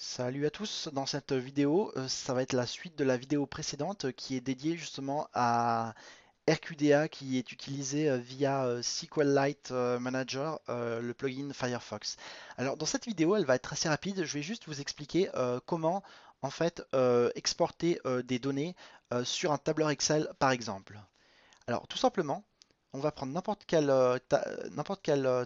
Salut à tous, dans cette vidéo, euh, ça va être la suite de la vidéo précédente euh, qui est dédiée justement à RQDA qui est utilisé euh, via SQLite Manager, le plugin Firefox. Alors dans cette vidéo, elle va être assez rapide, je vais juste vous expliquer comment en fait exporter des données sur un tableur Excel par exemple. Alors tout simplement, on va prendre n'importe quelle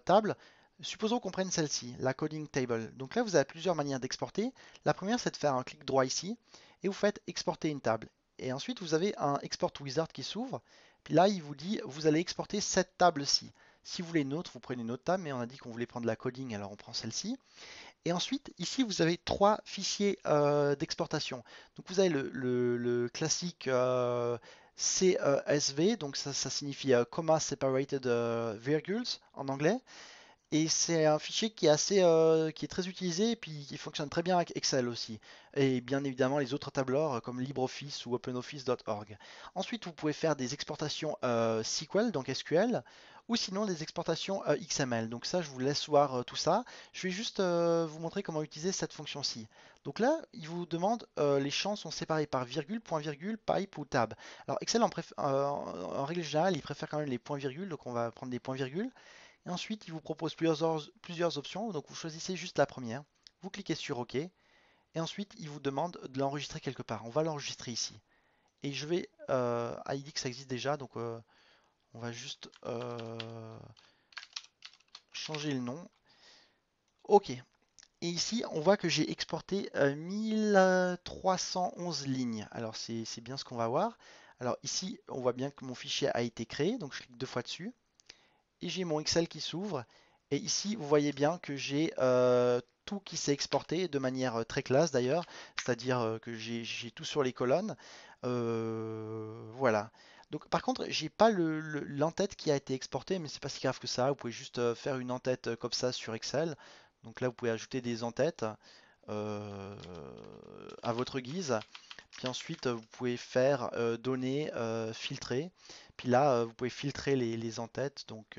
table, Supposons qu'on prenne celle-ci, la coding table. Donc là, vous avez plusieurs manières d'exporter. La première, c'est de faire un clic droit ici et vous faites exporter une table. Et ensuite, vous avez un export wizard qui s'ouvre. Puis là, il vous dit, vous allez exporter cette table-ci. Si vous voulez une autre, vous prenez une autre table, mais on a dit qu'on voulait prendre la coding, alors on prend celle-ci. Et ensuite, ici, vous avez trois fichiers euh, d'exportation. Donc vous avez le, classique euh, CSV, e donc ça, signifie euh, comma separated euh, virgules en anglais. Et c'est un fichier qui est assez, euh, qui est très utilisé et puis qui fonctionne très bien avec Excel aussi. Et bien évidemment les autres tableurs euh, comme LibreOffice ou OpenOffice.org. Ensuite, vous pouvez faire des exportations euh, SQL, donc SQL, ou sinon des exportations XML. Donc ça, je vous laisse voir tout ça. Je vais juste vous montrer comment utiliser cette fonction-ci. Donc là, il vous demande, les champs sont séparés par virgule, point virgule, pipe ou tab. Alors Excel, en, en règle générale, il préfère quand même les points virgules, donc on va prendre des points virgules. Et ensuite, il vous propose plusieurs, options, donc vous choisissez juste la première, vous cliquez sur OK, et ensuite, il vous demande de l'enregistrer quelque part. On va l'enregistrer ici. Et je vais... ah, il dit que ça existe déjà, donc euh, on va juste euh, changer le nom. OK. Et ici, on voit que j'ai exporté 1311 euh, lignes. Alors, c'est bien ce qu'on va voir. Alors ici, on voit bien que mon fichier a été créé, donc je clique deux fois dessus et j'ai mon Excel qui s'ouvre. Et ici, vous voyez bien que j'ai euh, tout qui s'est exporté de manière euh, très classe d'ailleurs, c'est-à-dire euh, que j'ai tout sur les colonnes. voilà. Donc, par contre, j'ai pas l'entête qui a été exportée, mais c'est pas si grave que ça. Vous pouvez juste faire une entête comme ça sur Excel. Donc là, vous pouvez ajouter des entêtes à votre guise. Puis ensuite, euh, vous pouvez faire euh, Donner, euh, filtrer. Puis là, vous pouvez filtrer les, en entêtes. Donc,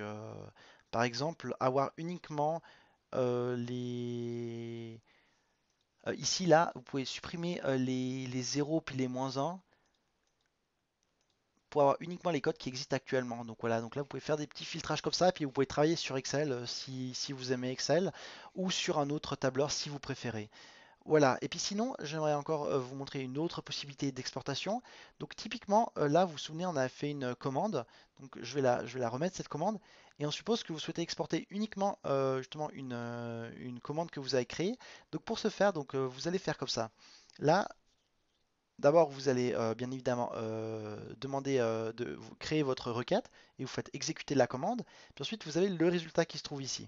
par exemple, avoir uniquement les... ici, là, vous pouvez supprimer les, les 0 puis les moins 1 pour avoir uniquement les codes qui existent actuellement. Donc voilà, donc là vous pouvez faire des petits filtrages comme ça, puis vous pouvez travailler sur Excel si, si vous aimez Excel, ou sur un autre tableur si vous préférez. Voilà, et puis sinon, j'aimerais encore euh, vous montrer une autre possibilité d'exportation. Donc typiquement, euh, là, vous vous souvenez, on a fait une euh, commande. Donc je vais la, remettre, cette commande. Et on suppose que vous souhaitez exporter uniquement justement une, commande que vous avez créée. Donc pour ce faire, donc, vous allez faire comme ça. Là, d'abord, vous allez bien évidemment demander de créer votre requête et vous faites exécuter la commande. Puis ensuite, vous avez le résultat qui se trouve ici.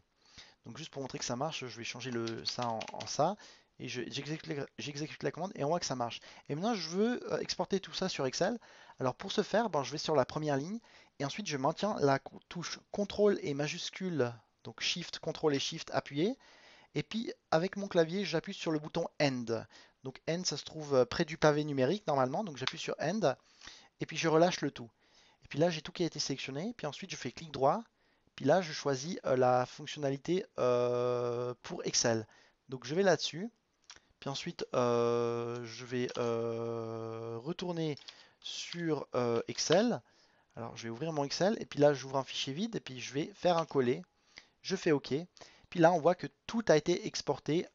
Donc juste pour montrer que ça marche, je vais changer le, ça en ça et j'exécute la commande et on voit que ça marche. Et maintenant je veux euh, exporter tout ça sur Excel. Alors pour ce faire, bon, je vais sur la première ligne et ensuite je maintiens la touche CTRL et majuscule, donc SHIFT, CTRL et SHIFT appuyé. Et puis avec mon clavier, j'appuie sur le bouton END. Donc END, ça se trouve euh, près du pavé numérique normalement, donc j'appuie sur END et puis je relâche le tout. Et puis là j'ai tout qui a été sélectionné, puis ensuite je fais clic droit, puis là je choisis euh, la fonctionnalité pour Excel. Donc je vais là-dessus, ensuite, euh, je vais euh, retourner sur euh, Excel. Alors, je vais ouvrir mon Excel. Et puis là, j'ouvre un fichier vide. Et puis, je vais faire un coller. Je fais OK. Puis là, on voit que tout a été exporté.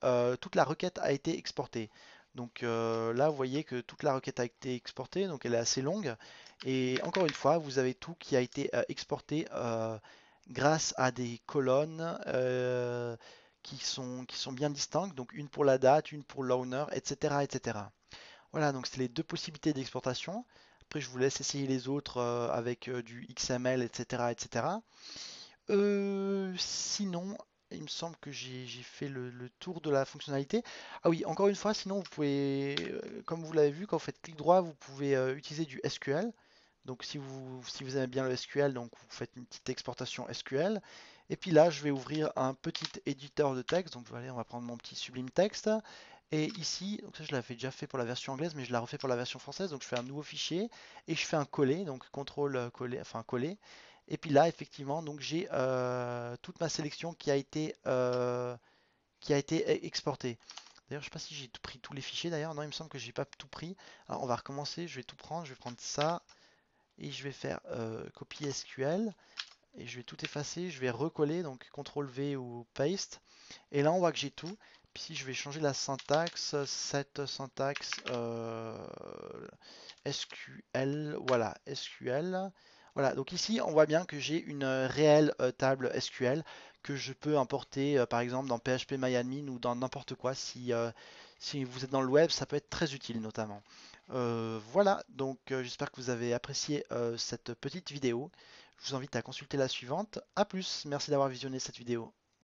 toute la requête a été exportée. Donc là, vous voyez que toute la requête a été exportée, donc elle est assez longue. Et encore une fois, vous avez tout qui a été exporté grâce à des colonnes, qui sont, qui sont bien distinctes, donc une pour la date, une pour l'owner, etc., etc. Voilà, donc c'est les deux possibilités d'exportation. Après, je vous laisse essayer les autres euh, avec euh, du XML, etc., etc. Euh, sinon, il me semble que j'ai fait le, tour de la fonctionnalité. Ah oui, encore une fois, sinon vous pouvez, comme vous l'avez vu, quand vous faites clic droit, vous pouvez utiliser du SQL. Donc si vous, si vous aimez bien le SQL, donc vous faites une petite exportation SQL. Et puis là, je vais ouvrir un petit éditeur de texte. Donc, allez, on va prendre mon petit sublime texte. Et ici, ça je l'avais déjà fait pour la version anglaise, mais je la refais pour la version française. Donc je fais un nouveau fichier et je fais un coller, donc CTRL euh, coller, enfin coller. Et puis là, effectivement, donc j'ai euh, toute ma sélection qui a été euh, qui a été e-, exportée. D'ailleurs, je ne sais pas si j'ai pris tous les fichiers. D'ailleurs, non, il me semble que j'ai pas tout pris. on va recommencer. Je vais tout prendre. Je vais prendre ça et je vais faire euh, copie SQL et je vais tout effacer, je vais recoller, donc CTRL V ou paste, et là on voit que j'ai tout, puis je vais changer la syntaxe, cette syntaxe euh, SQL, voilà, SQL, voilà, donc ici on voit bien que j'ai une réelle euh, table SQL que je peux importer euh, par exemple dans PHP MyAdmin ou dans n'importe quoi. Si, si vous êtes dans le web, ça peut être très utile notamment. voilà, donc j'espère que vous avez apprécié cette petite vidéo. Je vous invite à consulter la suivante. A plus, merci d'avoir visionné cette vidéo.